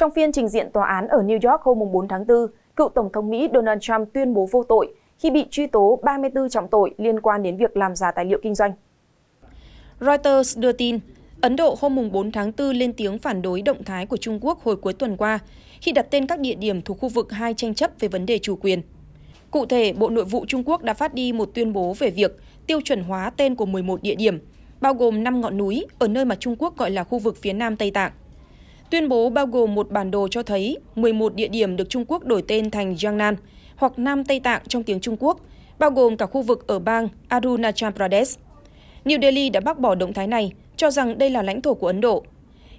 Trong phiên trình diện tòa án ở New York hôm 4 tháng 4, cựu Tổng thống Mỹ Donald Trump tuyên bố vô tội khi bị truy tố 34 trọng tội liên quan đến việc làm giả tài liệu kinh doanh. Reuters đưa tin, Ấn Độ hôm 4 tháng 4 lên tiếng phản đối động thái của Trung Quốc hồi cuối tuần qua khi đặt tên các địa điểm thuộc khu vực hai tranh chấp về vấn đề chủ quyền. Cụ thể, Bộ Nội vụ Trung Quốc đã phát đi một tuyên bố về việc tiêu chuẩn hóa tên của 11 địa điểm, bao gồm 5 ngọn núi ở nơi mà Trung Quốc gọi là khu vực phía Nam Tây Tạng. Tuyên bố bao gồm một bản đồ cho thấy 11 địa điểm được Trung Quốc đổi tên thành Jiangnan hoặc Nam Tây Tạng trong tiếng Trung Quốc, bao gồm cả khu vực ở bang Arunachal Pradesh. New Delhi đã bác bỏ động thái này, cho rằng đây là lãnh thổ của Ấn Độ.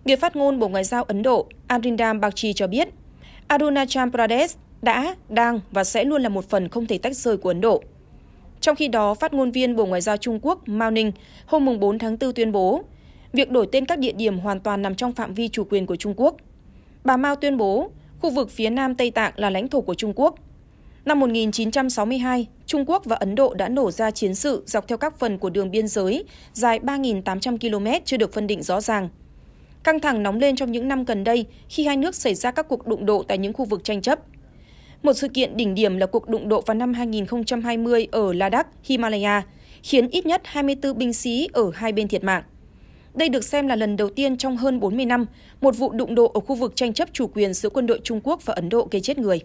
Người phát ngôn Bộ Ngoại giao Ấn Độ Arindam Bagchi cho biết, Arunachal Pradesh đã, đang và sẽ luôn là một phần không thể tách rời của Ấn Độ. Trong khi đó, phát ngôn viên Bộ Ngoại giao Trung Quốc Mao Ninh hôm 4 tháng 4 tuyên bố, việc đổi tên các địa điểm hoàn toàn nằm trong phạm vi chủ quyền của Trung Quốc. Bà Mao tuyên bố, khu vực phía Nam Tây Tạng là lãnh thổ của Trung Quốc. Năm 1962, Trung Quốc và Ấn Độ đã nổ ra chiến sự dọc theo các phần của đường biên giới dài 3.800 km chưa được phân định rõ ràng. Căng thẳng nóng lên trong những năm gần đây khi hai nước xảy ra các cuộc đụng độ tại những khu vực tranh chấp. Một sự kiện đỉnh điểm là cuộc đụng độ vào năm 2020 ở Ladakh, Himalaya, khiến ít nhất 24 binh sĩ ở hai bên thiệt mạng. Đây được xem là lần đầu tiên trong hơn 40 năm, một vụ đụng độ ở khu vực tranh chấp chủ quyền giữa quân đội Trung Quốc và Ấn Độ gây chết người.